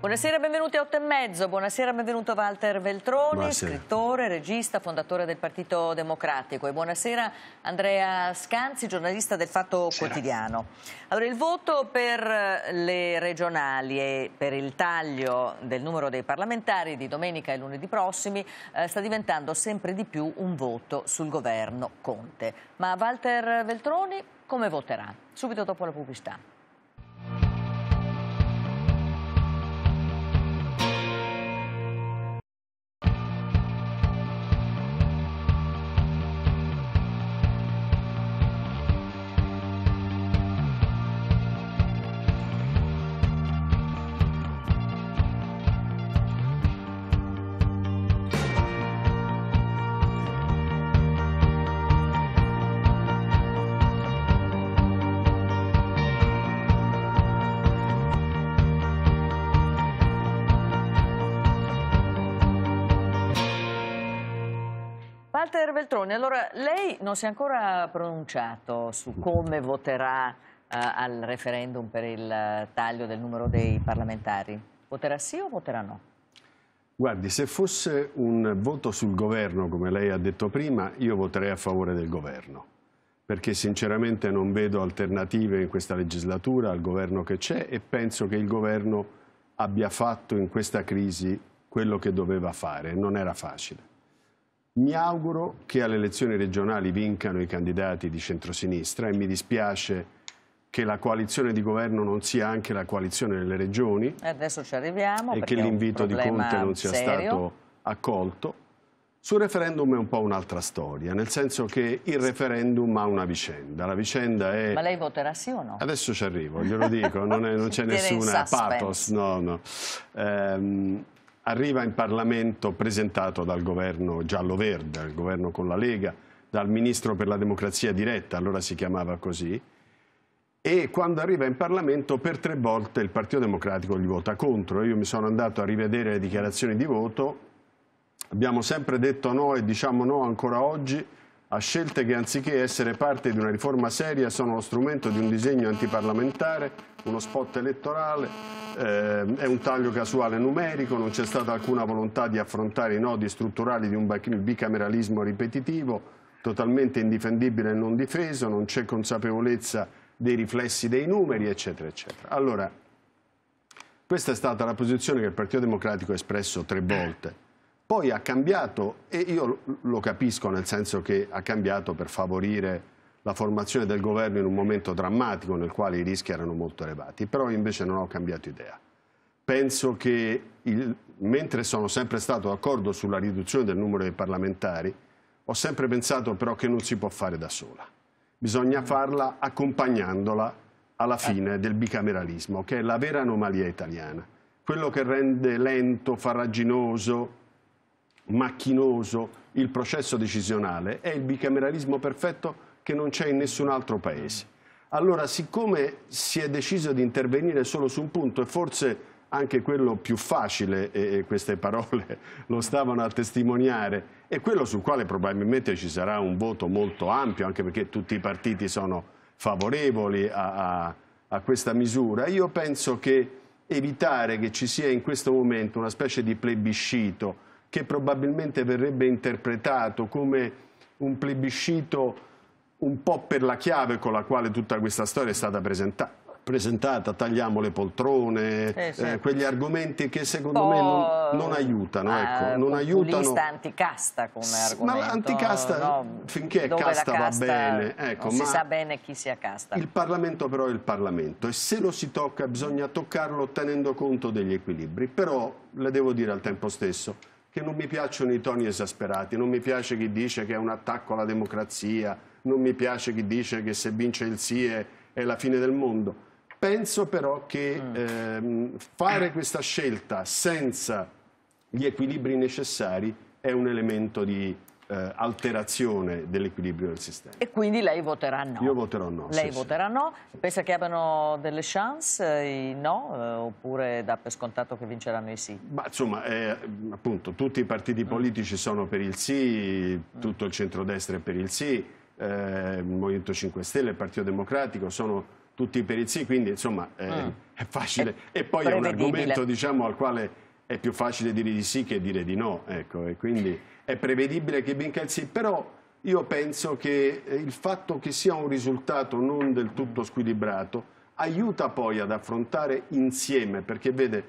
Buonasera, benvenuti a 8 e mezzo. Buonasera, benvenuto Walter Veltroni, buonasera. scrittore, regista, fondatore del Partito Democratico. E buonasera Andrea Scanzi, giornalista del Fatto buonasera. Quotidiano. Allora, il voto per eh, le regionali e per il taglio del numero dei parlamentari di domenica e lunedì prossimi eh, sta diventando sempre di più un voto sul governo Conte. Ma Walter Veltroni come voterà? Subito dopo la pubblicità. Walter Veltroni, allora lei non si è ancora pronunciato su come voterà eh, al referendum per il taglio del numero dei parlamentari. Voterà sì o voterà no? Guardi, se fosse un voto sul governo, come lei ha detto prima, io voterei a favore del governo, perché sinceramente non vedo alternative in questa legislatura al governo che c'è e penso che il governo abbia fatto in questa crisi quello che doveva fare, non era facile. Mi auguro che alle elezioni regionali vincano i candidati di centrosinistra e mi dispiace che la coalizione di governo non sia anche la coalizione delle regioni. Adesso ci arriviamo. E che l'invito di Conte non sia serio. stato accolto. Sul referendum è un po' un'altra storia, nel senso che il referendum ha una vicenda. La vicenda è... Ma lei voterà sì o no? Adesso ci arrivo, glielo dico, non, c'è nessuna pathos, no, no. Ehm, arriva in Parlamento presentato dal governo giallo-verde, il governo con la Lega, dal ministro per la democrazia diretta, allora si chiamava così, e quando arriva in Parlamento per tre volte il Partito Democratico gli vota contro. Io mi sono andato a rivedere le dichiarazioni di voto, abbiamo sempre detto no e diciamo no ancora oggi, a scelte che anziché essere parte di una riforma seria sono lo strumento di un disegno antiparlamentare, uno spot elettorale, eh, è un taglio casuale numerico, non c'è stata alcuna volontà di affrontare i nodi strutturali di un bicameralismo ripetitivo, totalmente indifendibile e non difeso, non c'è consapevolezza dei riflessi dei numeri, eccetera, eccetera. Allora, questa è stata la posizione che il Partito Democratico ha espresso tre volte poi ha cambiato, e io lo capisco nel senso che ha cambiato per favorire la formazione del governo in un momento drammatico nel quale i rischi erano molto elevati, però invece non ho cambiato idea. Penso che il, mentre sono sempre stato d'accordo sulla riduzione del numero dei parlamentari, ho sempre pensato però che non si può fare da sola. Bisogna farla accompagnandola alla eh. fine del bicameralismo, che è la vera anomalia italiana. Quello che rende lento, farraginoso, macchinoso il processo decisionale, è il bicameralismo perfetto che non c'è in nessun altro paese. Allora, siccome si è deciso di intervenire solo su un punto e forse anche quello più facile, e queste parole lo stavano a testimoniare, e quello sul quale probabilmente ci sarà un voto molto ampio, anche perché tutti i partiti sono favorevoli a, a, a questa misura, io penso che evitare che ci sia in questo momento una specie di plebiscito che probabilmente verrebbe interpretato come un plebiscito un po' per la chiave con la quale tutta questa storia è stata presenta presentata, tagliamo le poltrone, eh, certo. eh, quegli argomenti che secondo me non, non aiutano. Eh, ecco, non aiutano. anticasta come argomento. Ma anticasta no, finché è casta, casta, va bene. Ecco, si sa bene chi sia casta. Il Parlamento però è il Parlamento e se lo si tocca bisogna toccarlo tenendo conto degli equilibri. Però le devo dire al tempo stesso che non mi piacciono i toni esasperati, non mi piace chi dice che è un attacco alla democrazia, non mi piace chi dice che se vince il sì è, è la fine del mondo. Penso però che mm. ehm, fare questa scelta senza gli equilibri necessari è un elemento di, eh, alterazione dell'equilibrio del sistema. E quindi lei voterà no? Io voterò no. Lei sì, voterà sì. no? Pensa che abbiano delle chance eh, i no? Eh, oppure dà per scontato che vinceranno i sì? Ma insomma, eh, appunto, tutti i partiti mm. politici mm. sono per il sì, mm. tutto il centrodestra è per il sì, eh, il Movimento 5 Stelle, il Partito Democratico sono tutti per il sì, quindi insomma eh, mm. è facile. È e poi è un argomento diciamo, al quale è più facile dire di sì che dire di no, ecco, e quindi è prevedibile che vinca il sì, però io penso che il fatto che sia un risultato non del tutto squilibrato aiuta poi ad affrontare insieme, perché vede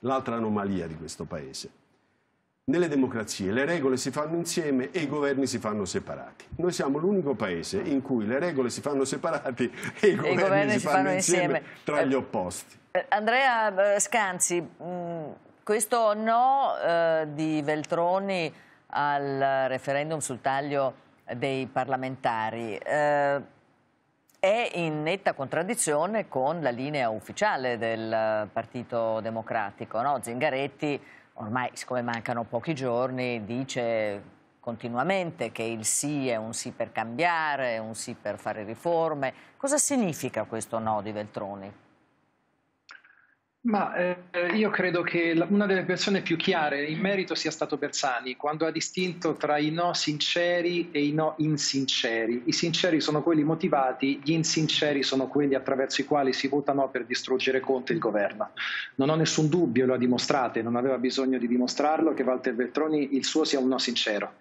l'altra anomalia di questo Paese. Nelle democrazie le regole si fanno insieme e i governi si fanno separati. Noi siamo l'unico Paese in cui le regole si fanno separati e i, e governi, governi, si, si fanno, fanno insieme, insieme, tra gli opposti. Eh, Andrea eh, Scanzi, mm, questo no eh, di Veltroni al referendum sul taglio dei parlamentari eh, è in netta contraddizione con la linea ufficiale del Partito Democratico. No? Zingaretti, ormai siccome mancano pochi giorni, dice continuamente che il sì è un sì per cambiare, un sì per fare riforme. Cosa significa questo no di Veltroni? Ma eh, io credo che una delle persone più chiare in merito sia stato Bersani, quando ha distinto tra i no sinceri e i no insinceri. I sinceri sono quelli motivati, gli insinceri sono quelli attraverso i quali si vota no per distruggere Conte il governo. Non ho nessun dubbio, lo ha dimostrato, e non aveva bisogno di dimostrarlo, che Walter Veltroni il suo sia un no sincero.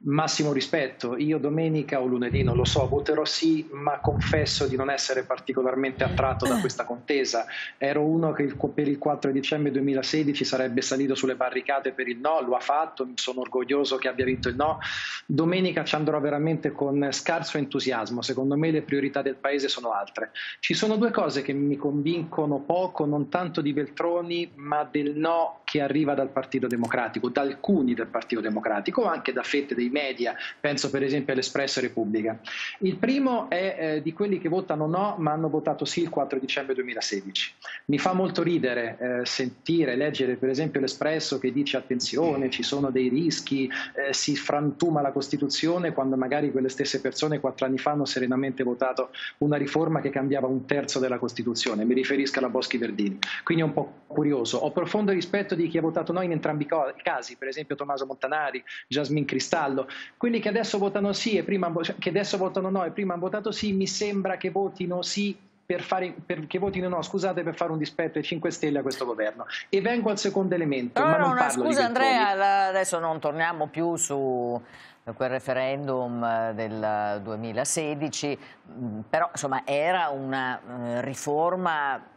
Massimo rispetto, io domenica o lunedì non lo so, voterò sì, ma confesso di non essere particolarmente attratto da ah. questa contesa. Ero uno che per il 4 dicembre 2016 sarebbe salito sulle barricate per il no, lo ha fatto, sono orgoglioso che abbia vinto il no. Domenica ci andrò veramente con scarso entusiasmo, secondo me le priorità del paese sono altre. Ci sono due cose che mi convincono poco, non tanto di Veltroni, ma del no che arriva dal Partito Democratico, da alcuni del Partito Democratico, anche da fette dei dei media, penso per esempio all'Espresso Repubblica. Il primo è eh, di quelli che votano no ma hanno votato sì il 4 dicembre 2016. Mi fa molto ridere eh, sentire, leggere per esempio l'Espresso che dice attenzione, ci sono dei rischi, eh, si frantuma la Costituzione quando magari quelle stesse persone quattro anni fa hanno serenamente votato una riforma che cambiava un terzo della Costituzione, mi riferisco alla Boschi Verdini. Quindi è un po' curioso. Ho profondo rispetto di chi ha votato no in entrambi i casi, per esempio Tommaso Montanari, Jasmine Cristallo, votando. Quelli che adesso votano sì e prima cioè, che adesso votano no e prima hanno votato sì, mi sembra che votino sì per fare, per, che votino no, scusate, per fare un dispetto ai 5 Stelle a questo governo. E vengo al secondo elemento. No, ma no, no, scusa Andrea, la, adesso non torniamo più su eh, quel referendum eh, del 2016, mm, però insomma era una eh, riforma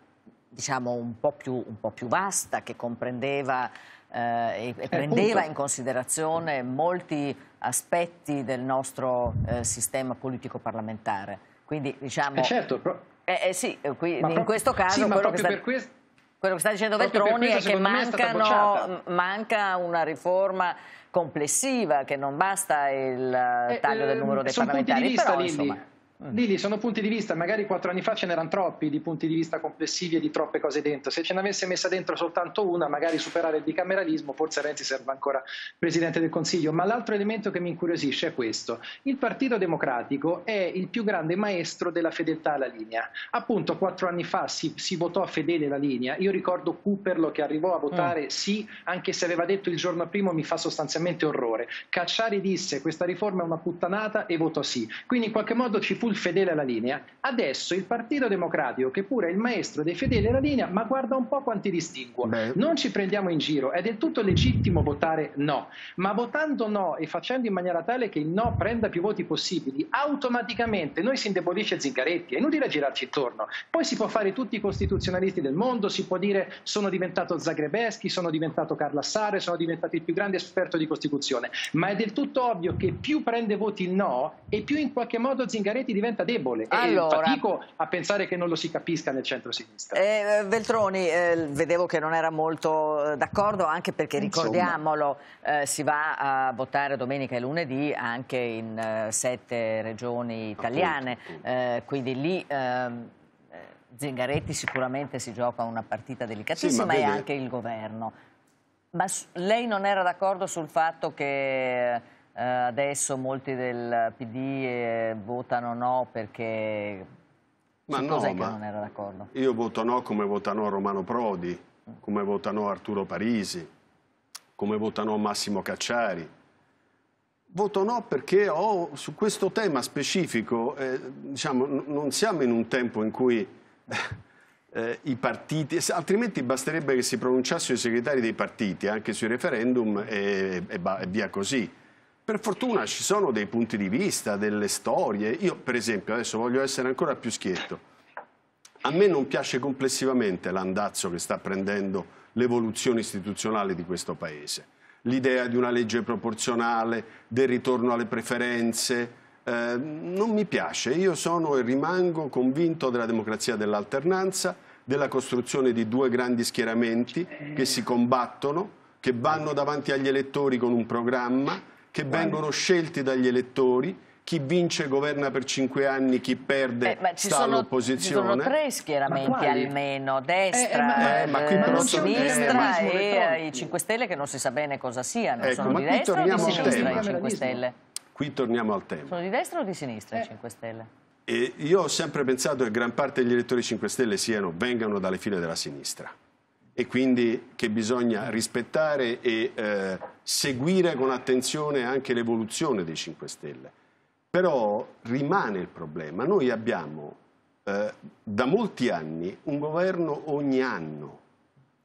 diciamo un po' più, un po più vasta che comprendeva eh, e, eh, prendeva in considerazione molti aspetti del nostro eh, sistema politico-parlamentare. Quindi diciamo... Eh certo, però... eh, eh sì, eh, qui, in questo caso... Sì, quello, che sta... questo... quello che sta... dicendo Veltroni è che mancano... è manca una riforma complessiva, che non basta il taglio del numero dei parlamentari. vista, però, eh. Lili, sono punti di vista, magari quattro anni fa ce n'erano troppi di punti di vista complessivi e di troppe cose dentro. Se ce n'avesse messa dentro soltanto una, magari superare il bicameralismo, forse Renzi serve ancora Presidente del Consiglio. Ma l'altro elemento che mi incuriosisce è questo. Il Partito Democratico è il più grande maestro della fedeltà alla linea. Appunto, quattro anni fa si, si votò fedele la linea. Io ricordo Cooperlo che arrivò a mm. votare mm. sì, anche se aveva detto il giorno prima mi fa sostanzialmente orrore. Cacciari disse questa riforma è una puttanata e votò sì. Quindi in qualche modo ci fu sul fedele alla linea, adesso il Partito Democratico, che pure è il maestro dei fedeli alla linea, ma guarda un po' quanti distinguo. Non ci prendiamo in giro, è del tutto legittimo votare no, ma votando no e facendo in maniera tale che il no prenda più voti possibili, automaticamente noi si indebolisce Zingaretti, è inutile girarci intorno. Poi si può fare tutti i costituzionalisti del mondo, si può dire sono diventato Zagrebeschi, sono diventato Carla Sare, sono diventato il più grande esperto di Costituzione, ma è del tutto ovvio che più prende voti il no e più in qualche modo Zingaretti diventa debole allora, e fatico a pensare che non lo si capisca nel centro-sinistra. Eh, Veltroni, eh, vedevo che non era molto eh, d'accordo anche perché Insomma. ricordiamolo eh, si va a votare domenica e lunedì anche in eh, sette regioni italiane, appunto, eh, quindi lì... Ehm, Zingaretti sicuramente si gioca una partita delicatissima sì, e anche il governo. Ma lei non era d'accordo sul fatto che eh, adesso molti del PD eh, votano no perché... Ma no, ma che non era d'accordo? Io voto no come votano Romano Prodi, come votano Arturo Parisi, come votano Massimo Cacciari. Voto no perché ho, su questo tema specifico, eh, diciamo, non siamo in un tempo in cui eh, i partiti, altrimenti basterebbe che si pronunciassero i segretari dei partiti anche sui referendum e, e, e via così. Per fortuna ci sono dei punti di vista, delle storie. Io, per esempio, adesso voglio essere ancora più schietto. A me non piace complessivamente l'andazzo che sta prendendo l'evoluzione istituzionale di questo Paese. L'idea di una legge proporzionale, del ritorno alle preferenze, eh, non mi piace. Io sono e rimango convinto della democrazia dell'alternanza, della costruzione di due grandi schieramenti che si combattono, che vanno davanti agli elettori con un programma che vengono scelti dagli elettori, chi vince governa per cinque anni, chi perde eh, ma sta all'opposizione. Ci sono tre schieramenti almeno, destra, eh, eh, ma, eh, ma eh, sinistra e i 5 Stelle che non si sa bene cosa siano. Ecco, sono di destra o di sinistra i 5 Stelle? Qui torniamo al tema. Sono di destra o di sinistra i 5 eh. Stelle? E io ho sempre pensato che gran parte degli elettori 5 Stelle siano, vengano dalle file della sinistra e quindi che bisogna rispettare e eh, seguire con attenzione anche l'evoluzione dei 5 Stelle. Però rimane il problema. Noi abbiamo eh, da molti anni un governo ogni anno.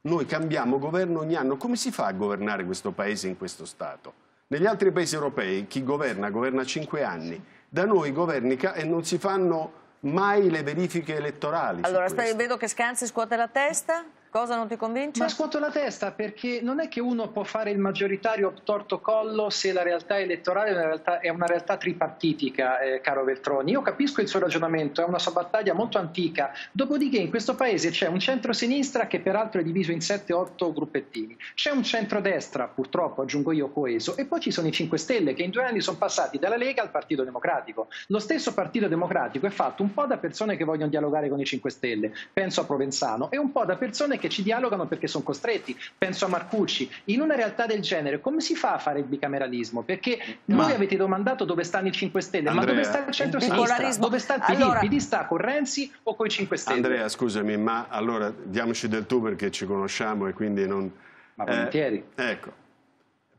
Noi cambiamo governo ogni anno. Come si fa a governare questo paese in questo stato? Negli altri paesi europei chi governa governa 5 anni. Da noi governica e non si fanno mai le verifiche elettorali. Allora, vedo che Scanzi scuote la testa. Cosa non ti convince? Ma scuoto la testa perché non è che uno può fare il maggioritario torto collo se la realtà elettorale è una realtà, è una realtà tripartitica, eh, caro Veltroni. Io capisco il suo ragionamento, è una sua battaglia molto antica. Dopodiché in questo paese c'è un centro-sinistra che peraltro è diviso in 7-8 gruppettini. C'è un centro-destra, purtroppo aggiungo io, coeso. E poi ci sono i 5 Stelle che in due anni sono passati dalla Lega al Partito Democratico. Lo stesso Partito Democratico è fatto un po' da persone che vogliono dialogare con i 5 Stelle, penso a Provenzano, e un po' da persone che perché ci dialogano perché sono costretti. Penso a Marcucci. In una realtà del genere, come si fa a fare il bicameralismo? Perché ma... voi avete domandato dove stanno i 5 Stelle, Andrea, ma dove sta il centro-sinistra? Dove sta il PD? Allora... PD sta con Renzi o con i 5 Stelle? Andrea, scusami, ma allora diamoci del tu perché ci conosciamo e quindi non... Ma volentieri. Eh, ecco.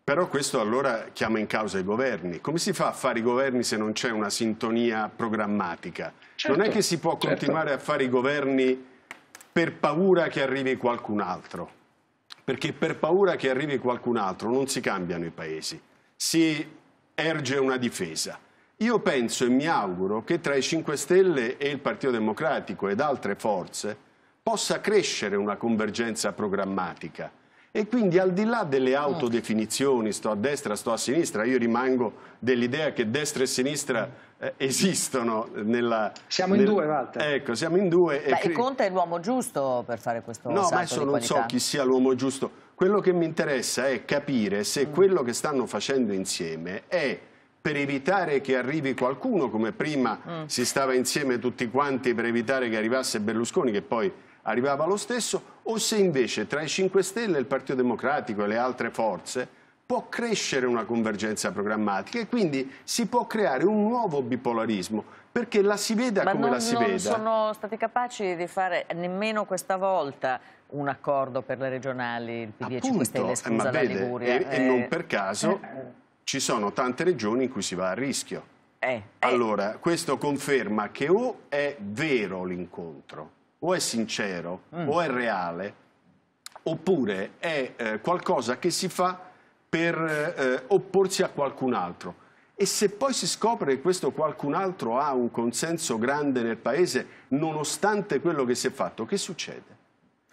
Però questo allora chiama in causa i governi. Come si fa a fare i governi se non c'è una sintonia programmatica? Certo, non è certo, che si può certo. a fare i governi per paura che arrivi qualcun altro, perché per paura che arrivi qualcun altro non si cambiano i paesi, si erge una difesa. Io penso e mi auguro che tra i 5 Stelle e il Partito Democratico ed altre forze possa crescere una convergenza programmatica e quindi al di là delle mm. autodefinizioni, sto a destra, sto a sinistra, io rimango dell'idea che destra e sinistra eh, esistono nella... Siamo in nel, due, Walter. Ecco, siamo in due. Beh, e, e Conte è l'uomo giusto per fare questo No, ma adesso non so chi sia l'uomo giusto. Quello che mi interessa è capire se mm. quello che stanno facendo insieme è per evitare che arrivi qualcuno, come prima mm. si stava insieme tutti quanti per evitare che arrivasse Berlusconi, che poi arrivava lo stesso, o se invece tra i 5 Stelle, il Partito Democratico e le altre forze può crescere una convergenza programmatica e quindi si può creare un nuovo bipolarismo perché la si veda Ma come non, la si non veda. Non sono stati capaci di fare nemmeno questa volta un accordo per le regionali, il PD Appunto, e 5 Stelle, eh, scusa, vede, Liguria. E, eh. e, non eh. per caso eh. ci sono tante regioni in cui si va a rischio. Eh, eh. Allora, questo conferma che o è vero l'incontro, o è sincero, mm. o è reale, oppure è qualcosa che si fa per eh, opporsi a qualcun altro. E se poi si scopre che questo qualcun altro ha un consenso grande nel Paese, nonostante quello che si è fatto, che succede?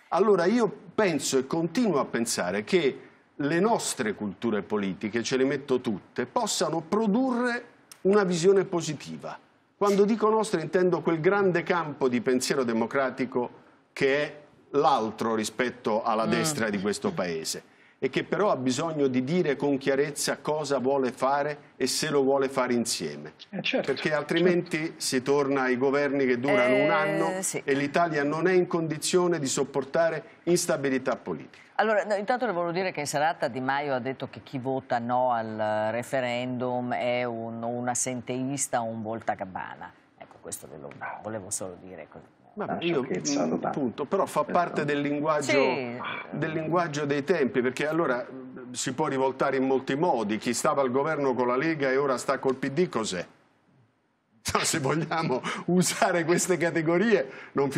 Allora io penso e continuo a pensare che le nostre culture politiche, ce le metto tutte, possano produrre una visione positiva. Quando dico nostra intendo quel grande campo di pensiero democratico che è l'altro rispetto alla mm. destra di questo Paese e che però ha bisogno di dire con chiarezza cosa vuole fare e se lo vuole fare insieme. Eh certo, Perché certo, altrimenti certo. si torna ai governi che durano eh, un anno sì. e l'Italia non è in condizione di sopportare instabilità politica. Allora, no, intanto le volevo dire che in serata Di Maio ha detto che chi vota no al referendum è un, un assenteista o un voltagabbana. Ecco, questo ve lo volevo solo dire così. Vabbè, ah, io, appunto, mm, però fa parte del linguaggio, sì. del linguaggio, dei tempi, perché allora mm, si può rivoltare in molti modi. Chi stava al governo con la Lega e ora sta col PD cos'è? No, se vogliamo usare queste categorie,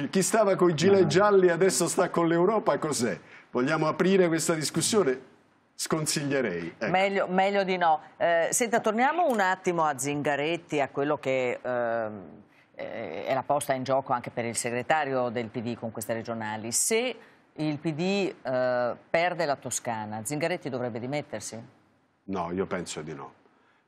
chi stava con i gilet gialli e adesso sta con l'Europa cos'è? Vogliamo aprire questa discussione? sconsiglierei. Ecco. Meglio, meglio, di no. Eh, senta, torniamo un attimo a Zingaretti, a quello che... Eh eh, è la posta in gioco anche per il segretario del PD con queste regionali, se il PD eh, perde la Toscana, Zingaretti dovrebbe dimettersi? No, io penso di no.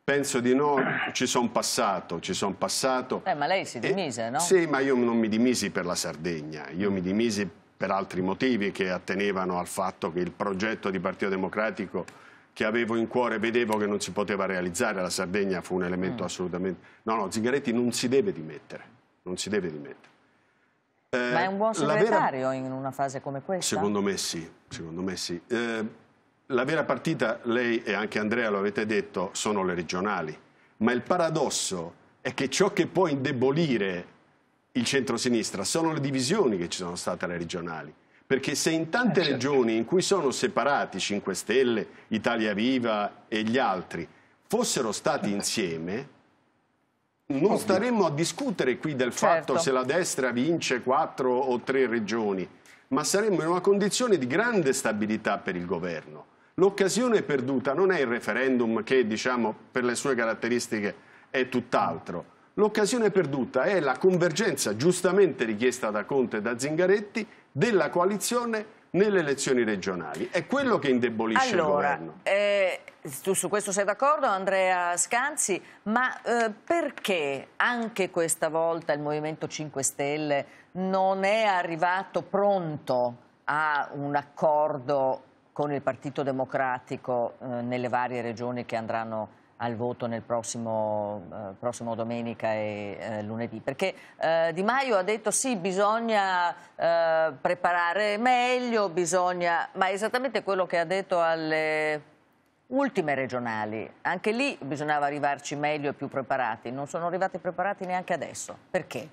Penso di no, ci sono passato, ci sono passato. Eh, ma lei si dimise, e, no? Sì, ma io non mi dimisi per la Sardegna, io mi dimisi per altri motivi che attenevano al fatto che il progetto di Partito Democratico che avevo in cuore, vedevo che non si poteva realizzare, la Sardegna fu un elemento mm. assolutamente... No, no, Zingaretti non si deve dimettere, non si deve dimettere. Eh, Ma è un buon segretario vera... in una fase come questa? Secondo me sì, secondo me sì. Eh, la vera partita, lei e anche Andrea lo avete detto, sono le regionali. Ma il paradosso è che ciò che può indebolire il centro-sinistra sono le divisioni che ci sono state alle regionali. Perché se in tante eh, certo. regioni in cui sono separati 5 Stelle, Italia Viva e gli altri fossero stati insieme, non staremmo a discutere qui del certo. fatto se la destra vince 4 o 3 regioni, ma saremmo in una condizione di grande stabilità per il governo. L'occasione perduta non è il referendum che, diciamo, per le sue caratteristiche è tutt'altro, L'occasione perduta è la convergenza giustamente richiesta da Conte e da Zingaretti della coalizione nelle elezioni regionali. È quello che indebolisce allora, il governo. Eh, tu su questo sei d'accordo Andrea Scanzi, ma eh, perché anche questa volta il Movimento 5 Stelle non è arrivato pronto a un accordo con il Partito Democratico eh, nelle varie regioni che andranno al voto nel prossimo, eh, prossimo domenica e eh, lunedì, perché eh, Di Maio ha detto sì, bisogna eh, preparare meglio, bisogna... ma è esattamente quello che ha detto alle ultime regionali, anche lì bisognava arrivarci meglio e più preparati, non sono arrivati preparati neanche adesso, perché?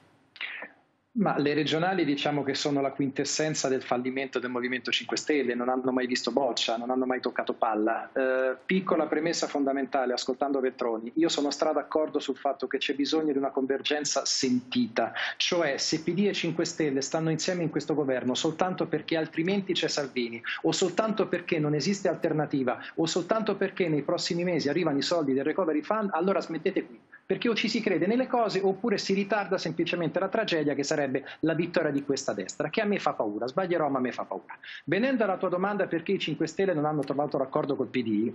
Ma le regionali diciamo che sono la quintessenza del fallimento del Movimento 5 Stelle, non hanno mai visto boccia, non hanno mai toccato palla. Eh, piccola premessa fondamentale, ascoltando Veltroni, io sono strada d'accordo sul fatto che c'è bisogno di una convergenza sentita, cioè se PD e 5 Stelle stanno insieme in questo governo soltanto perché altrimenti c'è Salvini, o soltanto perché non esiste alternativa, o soltanto perché nei prossimi mesi arrivano i soldi del Recovery Fund, allora smettete qui perché o ci si crede nelle cose oppure si ritarda semplicemente la tragedia che sarebbe la vittoria di questa destra, che a me fa paura, sbaglierò ma a me fa paura. Venendo alla tua domanda perché i 5 Stelle non hanno trovato l'accordo col PD,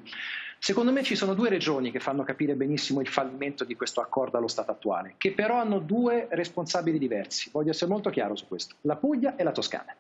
secondo me ci sono due regioni che fanno capire benissimo il fallimento di questo accordo allo Stato attuale, che però hanno due responsabili diversi, voglio essere molto chiaro su questo, la Puglia e la Toscana.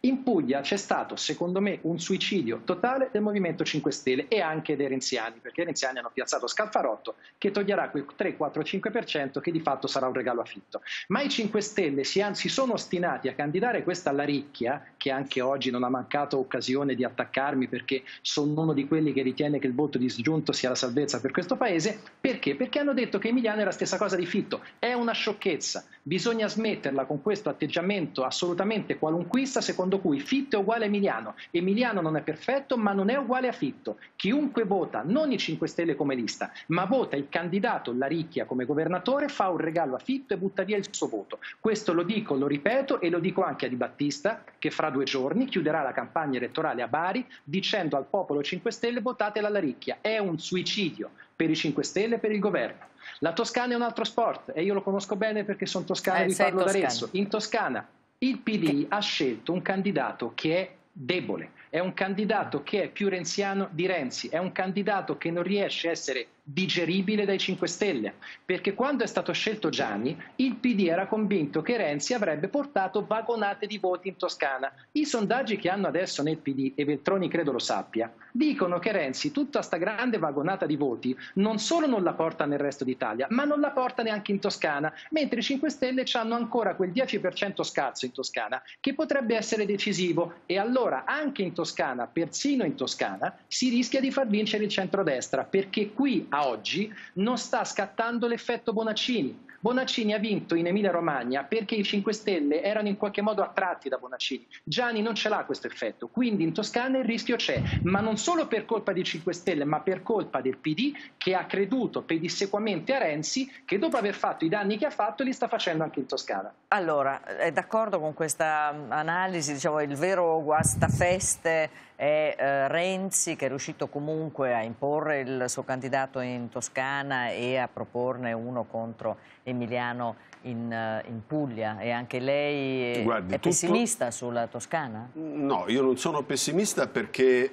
In Puglia c'è stato, secondo me, un suicidio totale del Movimento 5 Stelle e anche dei renziani, perché i renziani hanno piazzato Scalfarotto che toglierà quel 3-4-5% che di fatto sarà un regalo affitto. Ma i 5 Stelle si, si sono ostinati a candidare questa Laricchia, che anche oggi non ha mancato occasione di attaccarmi perché sono uno di quelli che ritiene che il voto disgiunto sia la salvezza per questo paese, perché? Perché hanno detto che Emiliano è la stessa cosa di Fitto, è una sciocchezza. Bisogna smetterla con questo atteggiamento assolutamente qualunquista secondo cui Fitto è uguale a Emiliano. Emiliano non è perfetto ma non è uguale a Fitto. Chiunque vota non i 5 Stelle come lista ma vota il candidato Laricchia come governatore fa un regalo a Fitto e butta via il suo voto. Questo lo dico, lo ripeto e lo dico anche a Di Battista che fra due giorni chiuderà la campagna elettorale a Bari dicendo al popolo 5 Stelle votate la Laricchia. È un suicidio per i 5 Stelle e per il governo. La Toscana è un altro sport e io lo conosco bene perché sono toscano eh, e eh, vi parlo da d'Arezzo. In Toscana il PD che... ha scelto un candidato che è debole, è un candidato che è più renziano di Renzi, è un candidato che non riesce a essere digeribile dai 5 Stelle, perché quando è stato scelto Gianni, il PD era convinto che Renzi avrebbe portato vagonate di voti in Toscana. I sondaggi che hanno adesso nel PD, e Veltroni credo lo sappia, dicono che Renzi tutta sta grande vagonata di voti non solo non la porta nel resto d'Italia, ma non la porta neanche in Toscana, mentre i 5 Stelle hanno ancora quel 10% scazzo in Toscana che potrebbe essere decisivo e allora anche in Toscana Toscana, persino in Toscana, si rischia di far vincere il centrodestra, perché qui a oggi non sta scattando l'effetto Bonaccini. Bonaccini ha vinto in Emilia-Romagna perché i 5 Stelle erano in qualche modo attratti da Bonaccini. Gianni non ce l'ha questo effetto, quindi in Toscana il rischio c'è, ma non solo per colpa dei 5 Stelle, ma per colpa del PD che ha creduto pedissequamente a Renzi che dopo aver fatto i danni che ha fatto li sta facendo anche in Toscana. Allora, è d'accordo con questa analisi, diciamo, il vero guastafeste è eh, Renzi che è riuscito comunque a imporre il suo candidato in Toscana e a proporne uno contro Emiliano in, eh, in Puglia e anche lei Guardi, è tutto... pessimista sulla Toscana? No, io non sono pessimista perché,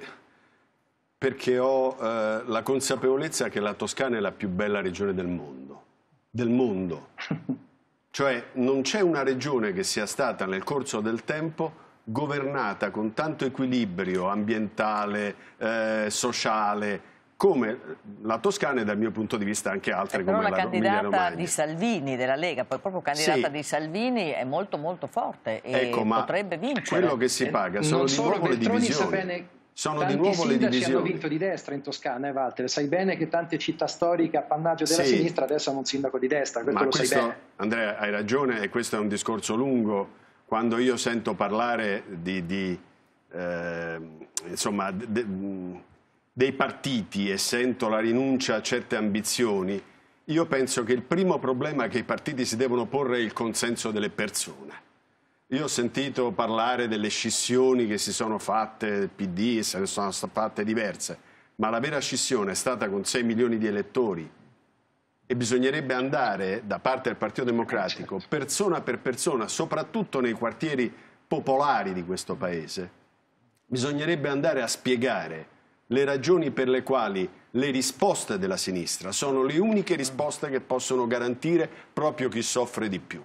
perché ho eh, la consapevolezza che la Toscana è la più bella regione del mondo. Del mondo. cioè non c'è una regione che sia stata nel corso del tempo governata con tanto equilibrio ambientale, eh, sociale, come la Toscana e dal mio punto di vista anche altre eh, come la, la candidata di Salvini della Lega, poi proprio candidata sì. di Salvini è molto molto forte e ecco, potrebbe vincere. Quello che si eh, paga sono non di nuovo le divisioni. Bene, sono di nuovo le divisioni. hanno vinto di destra in Toscana, eh, Walter. Sai bene che tante città storiche, appannaggio della sì. sinistra, adesso hanno un sindaco di destra. Questo Ma questo, Andrea, hai ragione, e questo è un discorso lungo quando io sento parlare di, di, eh, insomma, de, dei partiti e sento la rinuncia a certe ambizioni, io penso che il primo problema che i partiti si devono porre è il consenso delle persone. Io ho sentito parlare delle scissioni che si sono fatte, del PD, se ne sono fatte diverse, ma la vera scissione è stata con 6 milioni di elettori e bisognerebbe andare da parte del Partito Democratico certo. persona per persona, soprattutto nei quartieri popolari di questo Paese, bisognerebbe andare a spiegare le ragioni per le quali le risposte della sinistra sono le uniche risposte che possono garantire proprio chi soffre di più.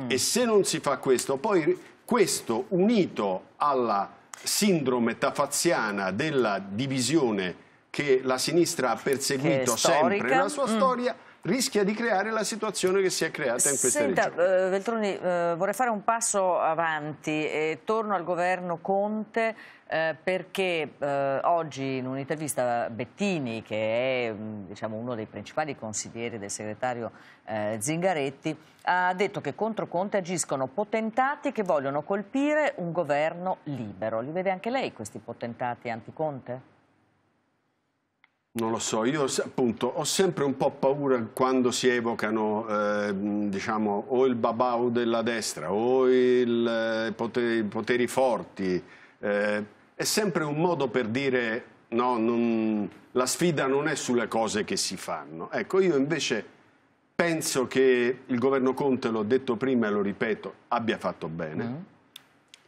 Mm. E se non si fa questo, poi questo unito alla sindrome tafaziana della divisione che la sinistra ha perseguito sempre nella sua mm. storia, rischia di creare la situazione che si è creata in questa Senta, regioni. Eh, Veltroni, eh, vorrei fare un passo avanti e torno al governo Conte eh, perché eh, oggi in un'intervista Bettini, che è mm, diciamo, uno dei principali consiglieri del segretario eh, Zingaretti, ha detto che contro Conte agiscono potentati che vogliono colpire un governo libero. Li vede anche lei questi potentati anti-Conte? Non lo so, io appunto ho sempre un po' paura quando si evocano eh, diciamo, o il babau della destra o il, eh, poteri, i poteri forti. Eh, è sempre un modo per dire no, non, la sfida non è sulle cose che si fanno. Ecco, io invece penso che il governo Conte, l'ho detto prima e lo ripeto, abbia fatto bene. Mm.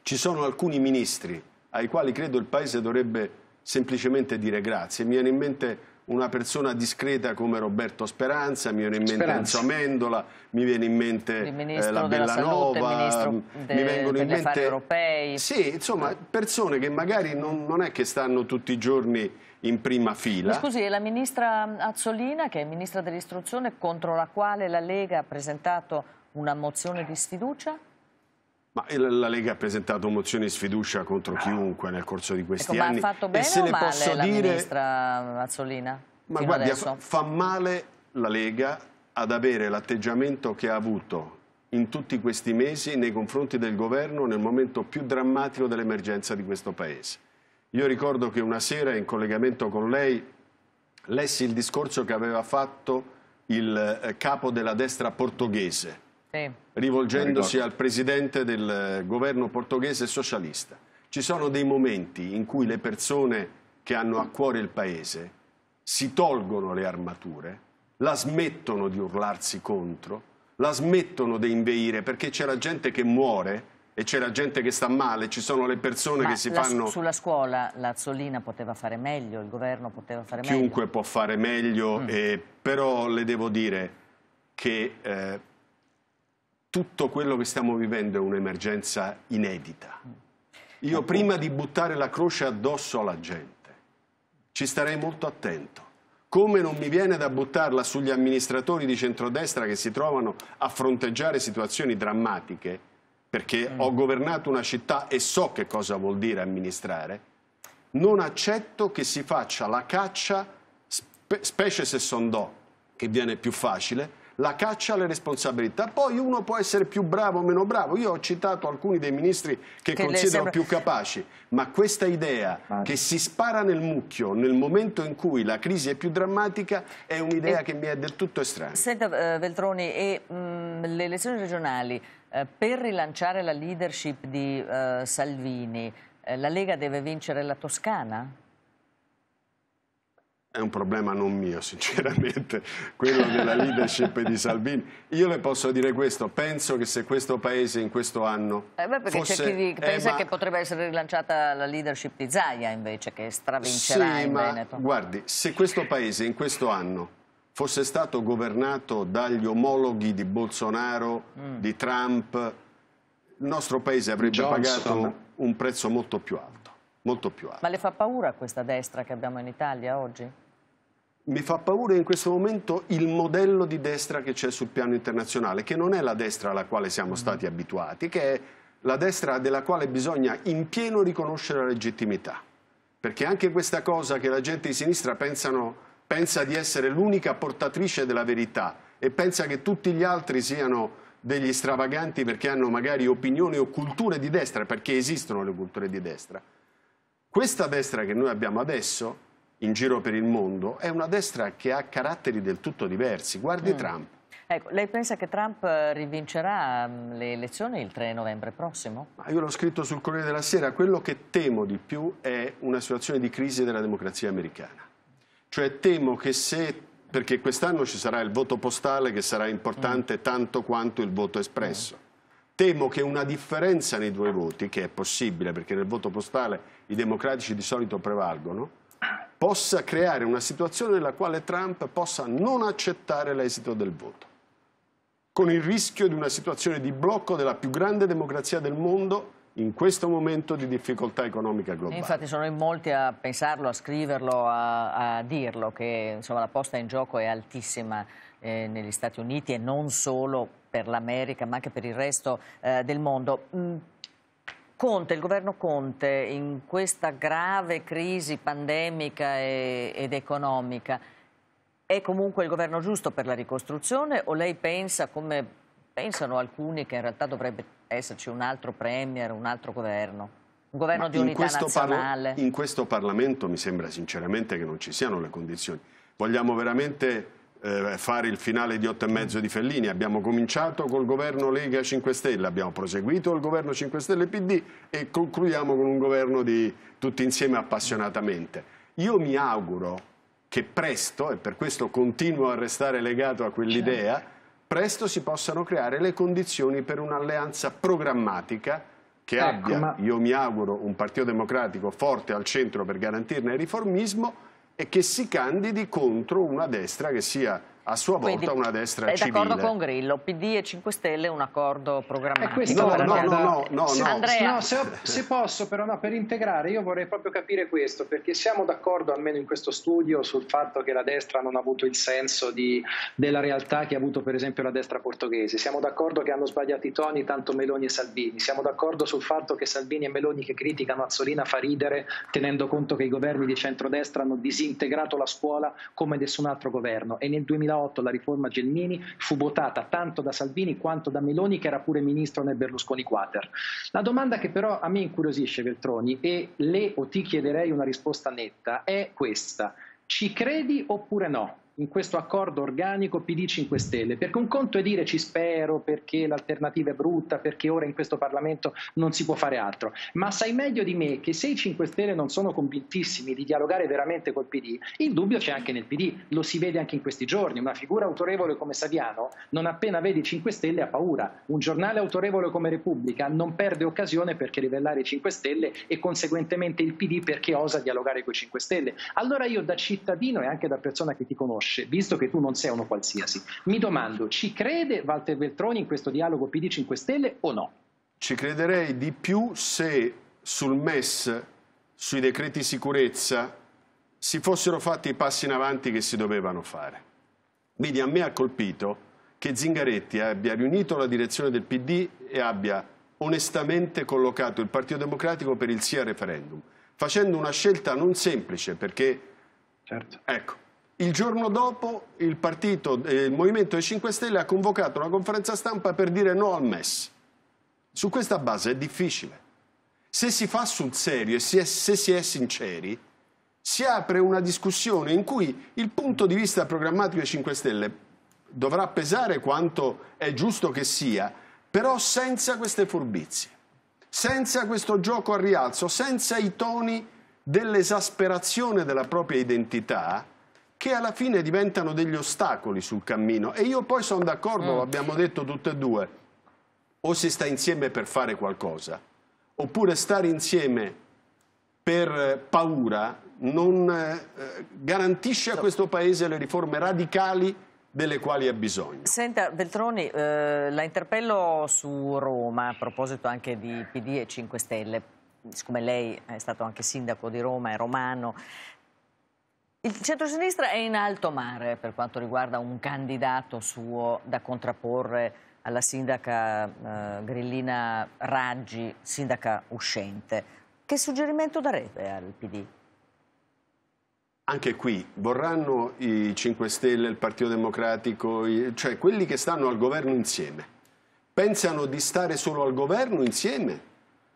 Ci sono alcuni ministri ai quali credo il Paese dovrebbe semplicemente dire grazie. Mi viene in mente una persona discreta come Roberto Speranza, mi viene in mente Enzo Amendola, mi viene in mente eh, la Bellanova, Salute, de, mi vengono in mente europei. Sì, insomma, eh. persone che magari non, non, è che stanno tutti i giorni in prima fila. Mi scusi, è la ministra Azzolina, che è ministra dell'istruzione, contro la quale la Lega ha presentato una mozione di sfiducia? Ma eh, la Lega ha presentato mozioni di sfiducia contro ah. chiunque nel corso di questi ecco, anni. Ma ha fatto bene e se o male posso la dire... ministra Mazzolina? Ma guardi, fa, fa male la Lega ad avere l'atteggiamento che ha avuto in tutti questi mesi nei confronti del governo nel momento più drammatico dell'emergenza di questo Paese. Io ricordo che una sera in collegamento con lei lessi il discorso che aveva fatto il eh, capo della destra portoghese rivolgendosi al presidente del eh, governo portoghese socialista. Ci sono dei momenti in cui le persone che hanno a cuore il paese si tolgono le armature, la smettono di urlarsi contro, la smettono di inveire perché c'era gente che muore e c'era gente che sta male, ci sono le persone Ma che si la, fanno... Sulla scuola la Zollina poteva fare meglio, il governo poteva fare Chiunque meglio. Chiunque può fare meglio, mm. eh, però le devo dire che eh, tutto quello che stiamo vivendo è un'emergenza inedita. Io prima di buttare la croce addosso alla gente, ci starei molto attento. Come non mi viene da buttarla sugli amministratori di centrodestra che si trovano a fronteggiare situazioni drammatiche, perché mm. ho governato una città e so che cosa vuol dire amministrare, non accetto che si faccia la caccia, specie se sondò, che viene più facile, la caccia alle responsabilità. Poi uno può essere più bravo o meno bravo. Io ho citato alcuni dei ministri che, che considero sembra... più capaci, ma questa idea ah. che si spara nel mucchio nel momento in cui la crisi è più drammatica è un'idea e... che mi è del tutto estranea. Senta eh, Veltroni, e, mh, mm, le elezioni regionali eh, per rilanciare la leadership di eh, Salvini, eh, la Lega deve vincere la Toscana? è un problema non mio, sinceramente, quello della leadership di Salvini. Io le posso dire questo, penso che se questo Paese in questo anno eh beh, perché fosse... c'è chi pensa eh, ma... che potrebbe essere rilanciata la leadership di Zaia invece, che stravincerà sì, in ma, Veneto. guardi, se questo Paese in questo anno fosse stato governato dagli omologhi di Bolsonaro, mm. di Trump, il nostro Paese avrebbe Johnson. pagato un prezzo molto più alto. Molto più alto. Ma le fa paura questa destra che abbiamo in Italia oggi? mi fa paura in questo momento il modello di destra che c'è sul piano internazionale, che non è la destra alla quale siamo mm-hmm. stati abituati, che è la destra della quale bisogna in pieno riconoscere la legittimità. Perché anche questa cosa che la gente di sinistra pensano, pensa di essere l'unica portatrice della verità e pensa che tutti gli altri siano degli stravaganti perché hanno magari opinioni o culture di destra, perché esistono le culture di destra. Questa destra che noi abbiamo adesso in giro per il mondo è una destra che ha caratteri del tutto diversi. Guardi mm. Trump. Ecco, lei pensa che Trump eh, rivincerà mm, le elezioni il 3 novembre prossimo? Ma io l'ho scritto sul Corriere della Sera, quello che temo di più è una situazione di crisi della democrazia americana. Cioè temo che se perché quest'anno ci sarà il voto postale che sarà importante mm. tanto quanto il voto espresso. Mm. Temo che una differenza nei due voti, che è possibile perché nel voto postale i democratici di solito prevalgono, possa creare una situazione nella quale Trump possa non accettare l'esito del voto, con il rischio di una situazione di blocco della più grande democrazia del mondo in questo momento di difficoltà economica globale. Infatti sono in molti a pensarlo, a scriverlo, a, a dirlo, che insomma, la posta in gioco è altissima eh, negli Stati Uniti e non solo per l'America ma anche per il resto eh, del mondo. Mm, Conte, il governo Conte in questa grave crisi pandemica e, ed economica è comunque il governo giusto per la ricostruzione o lei pensa, come pensano alcuni, che in realtà dovrebbe esserci un altro premier, un altro governo? Un governo Ma di unità nazionale? in questo Parlamento mi sembra sinceramente che non ci siano le condizioni. Vogliamo veramente eh, fare il finale di 8 e mezzo di Fellini. Abbiamo cominciato col governo Lega 5 Stelle, abbiamo proseguito il governo 5 Stelle PD e concludiamo con un governo di tutti insieme appassionatamente. Io mi auguro che presto, e per questo continuo a restare legato a quell'idea, certo. presto si possano creare le condizioni per un'alleanza programmatica che ecco, abbia, ma... io mi auguro, un partito democratico forte al centro per garantirne il riformismo e che si candidi contro una destra che sia a sua volta Quindi, una destra è civile. È d'accordo con Grillo, PD e 5 Stelle un accordo programmatico. Eh, no, no, no, no, se, no, se, se posso però no, per integrare io vorrei proprio capire questo perché siamo d'accordo almeno in questo studio sul fatto che la destra non ha avuto il senso di, della realtà che ha avuto per esempio la destra portoghese, siamo d'accordo che hanno sbagliato i toni tanto Meloni e Salvini, siamo d'accordo sul fatto che Salvini e Meloni che criticano Azzolina fa ridere tenendo conto che i governi di centrodestra hanno disintegrato la scuola come nessun altro governo e nel 2008 2008 la riforma Gelmini fu votata tanto da Salvini quanto da Meloni che era pure ministro nel Berlusconi Quater. La domanda che però a me incuriosisce Veltroni e le o ti chiederei una risposta netta è questa. Ci credi oppure no? in questo accordo organico PD 5 Stelle, perché un conto è dire ci spero perché l'alternativa è brutta, perché ora in questo Parlamento non si può fare altro, ma sai meglio di me che se i 5 Stelle non sono convintissimi di dialogare veramente col PD, il dubbio c'è anche nel PD, lo si vede anche in questi giorni, una figura autorevole come Saviano non appena vede i 5 Stelle ha paura, un giornale autorevole come Repubblica non perde occasione perché rivellare i 5 Stelle e conseguentemente il PD perché osa dialogare con i 5 Stelle. Allora io da cittadino e anche da persona che ti conosce, conosce, visto che tu non sei uno qualsiasi. Mi domando, ci crede Walter Veltroni in questo dialogo PD 5 Stelle o no? Ci crederei di più se sul MES, sui decreti sicurezza, si fossero fatti i passi in avanti che si dovevano fare. Quindi a me ha colpito che Zingaretti abbia riunito la direzione del PD e abbia onestamente collocato il Partito Democratico per il sì al referendum, facendo una scelta non semplice perché... Certo. Ecco, il giorno dopo il, partito, eh, il Movimento 5 Stelle ha convocato una conferenza stampa per dire no al MES. Su questa base è difficile. Se si fa sul serio e se si è sinceri, si apre una discussione in cui il punto di vista programmatico dei 5 Stelle dovrà pesare quanto è giusto che sia, però senza queste furbizie, senza questo gioco a rialzo, senza i toni dell'esasperazione della propria identità, che alla fine diventano degli ostacoli sul cammino. E io poi sono d'accordo, mm. l'abbiamo detto tutte e due, o si sta insieme per fare qualcosa, oppure stare insieme per eh, paura non eh, garantisce a cioè questo Paese le riforme radicali delle quali ha bisogno. Senta, Veltroni, eh, la interpello su Roma, a proposito anche di PD e 5 Stelle. Siccome lei è stato anche sindaco di Roma, è romano, il centrosinistra è in alto mare per quanto riguarda un candidato suo da contrapporre alla sindaca eh, Grillina Raggi, sindaca uscente. Che suggerimento darebbe al PD? Anche qui vorranno i 5 Stelle, il Partito Democratico, cioè quelli che stanno al governo insieme. Pensano di stare solo al governo insieme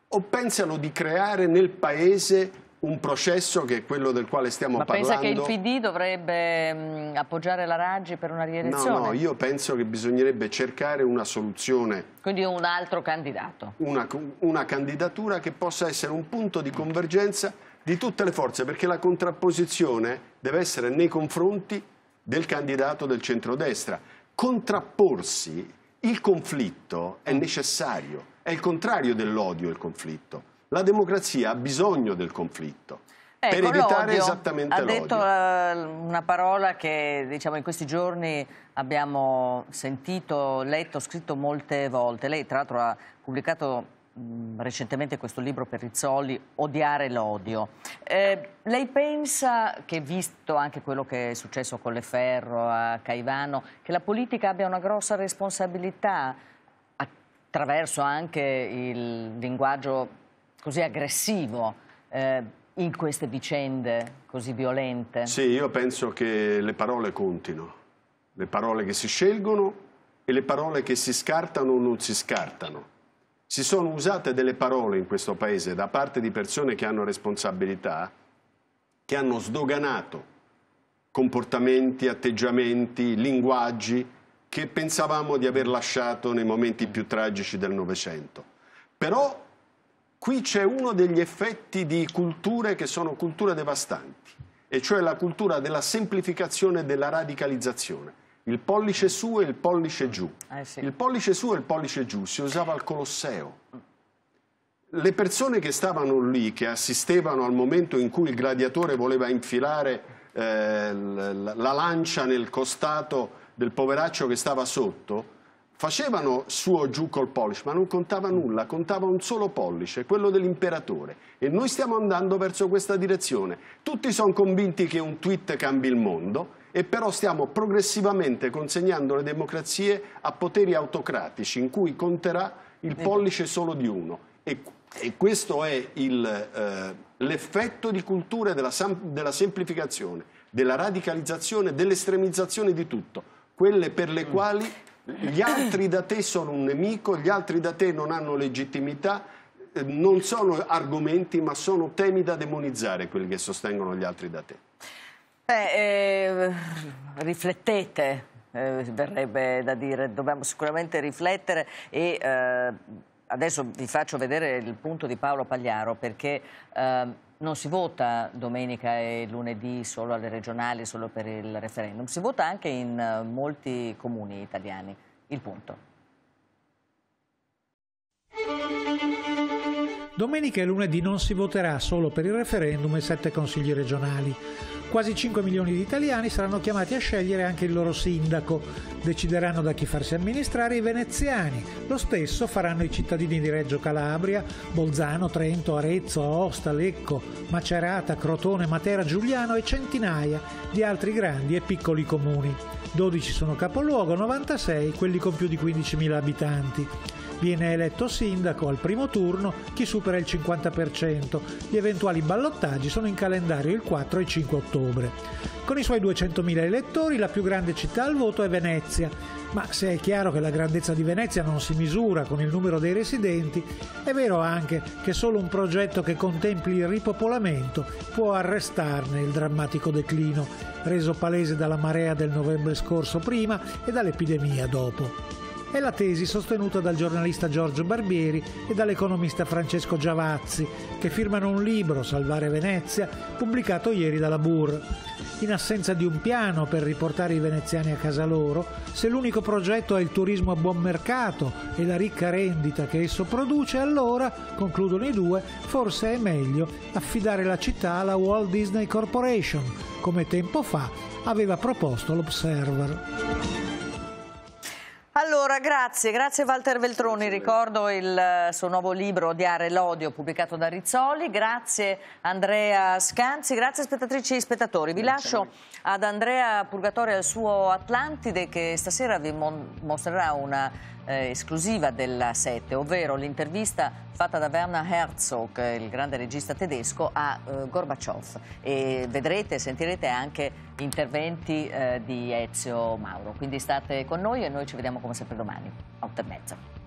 o pensano di creare nel Paese un processo che è quello del quale stiamo Ma parlando. Ma pensa che il PD dovrebbe mh, appoggiare la Raggi per una rielezione? No, no, io penso che bisognerebbe cercare una soluzione. Quindi un altro candidato? Una, una candidatura che possa essere un punto di convergenza di tutte le forze, perché la contrapposizione deve essere nei confronti del candidato del centrodestra. Contrapporsi, il conflitto è necessario, è il contrario dell'odio il conflitto. La democrazia ha bisogno del conflitto. Ecco, per evitare esattamente ha detto eh, una parola che diciamo, in questi giorni abbiamo sentito, letto, scritto molte volte. Lei tra l'altro ha pubblicato mh, recentemente questo libro per Rizzoli, Odiare l'odio. Eh, lei pensa che, visto anche quello che è successo con Le Ferro, a Caivano, che la politica abbia una grossa responsabilità attraverso anche il linguaggio così aggressivo eh, in queste vicende così violente? Sì, io penso che le parole contino, le parole che si scelgono e le parole che si scartano o non si scartano. Si sono usate delle parole in questo paese da parte di persone che hanno responsabilità, che hanno sdoganato comportamenti, atteggiamenti, linguaggi che pensavamo di aver lasciato nei momenti più tragici del Novecento. Però Qui c'è uno degli effetti di culture che sono culture devastanti, e cioè la cultura della semplificazione e della radicalizzazione. Il pollice su e il pollice giù. Eh sì. Il pollice su e il pollice giù si usava al Colosseo. Le persone che stavano lì, che assistevano al momento in cui il gladiatore voleva infilare eh, la lancia nel costato del poveraccio che stava sotto, facevano suo giù col pollice, ma non contava mm. nulla, contava un solo pollice, quello dell'imperatore. E noi stiamo andando verso questa direzione. Tutti sono convinti che un tweet cambi il mondo, e però stiamo progressivamente consegnando le democrazie a poteri autocratici in cui conterà il pollice solo di uno. E, e questo è eh, l'effetto eh, di cultura della, della semplificazione, della radicalizzazione, dell'estremizzazione di tutto, quelle per le mm. quali gli altri da te sono un nemico, gli altri da te non hanno legittimità, eh, non sono argomenti ma sono temi da demonizzare quelli che sostengono gli altri da te. Beh, eh, riflettete, eh, verrebbe da dire, dobbiamo sicuramente riflettere e eh, adesso vi faccio vedere il punto di Paolo Pagliaro perché eh, non si vota domenica e lunedì solo alle regionali, solo per il referendum, si vota anche in eh, molti comuni italiani. Il punto. Domenica e lunedì non si voterà solo per il referendum e sette consigli regionali. Quasi 5 milioni di italiani saranno chiamati a scegliere anche il loro sindaco. Decideranno da chi farsi amministrare i veneziani. Lo stesso faranno i cittadini di Reggio Calabria, Bolzano, Trento, Arezzo, Aosta, Lecco, Macerata, Crotone, Matera, Giuliano e centinaia di altri grandi e piccoli comuni. 12 sono capoluogo, 96 quelli con più di 15.000 abitanti. Viene eletto sindaco al primo turno chi supera il 50%. Gli eventuali ballottaggi sono in calendario il 4 e 5 ottobre. Con i suoi 200.000 elettori la più grande città al voto è Venezia, ma se è chiaro che la grandezza di Venezia non si misura con il numero dei residenti, è vero anche che solo un progetto che contempli il ripopolamento può arrestarne il drammatico declino, reso palese dalla marea del novembre scorso prima e dall'epidemia dopo è la tesi sostenuta dal giornalista Giorgio Barbieri e dall'economista Francesco Giavazzi, che firmano un libro, Salvare Venezia, pubblicato ieri dalla BUR. In assenza di un piano per riportare i veneziani a casa loro, se l'unico progetto è il turismo a buon mercato e la ricca rendita che esso produce, allora, concludono i due, forse è meglio affidare la città alla Walt Disney Corporation, come tempo fa aveva proposto l'Observer. Allora, grazie, grazie Walter Veltroni, ricordo il eh, suo nuovo libro Odiare l'odio pubblicato da Rizzoli, grazie Andrea Scanzi, grazie spettatrici e spettatori, vi grazie lascio ad Andrea Purgatore e al suo Atlantide che stasera vi mostrerà una eh, esclusiva della 7, ovvero l'intervista fatta da Werner Herzog, il grande regista tedesco, a eh, Gorbaciov. E vedrete, sentirete anche interventi eh, di Ezio Mauro. Quindi state con noi e noi ci vediamo come sempre domani, a 8 e mezza.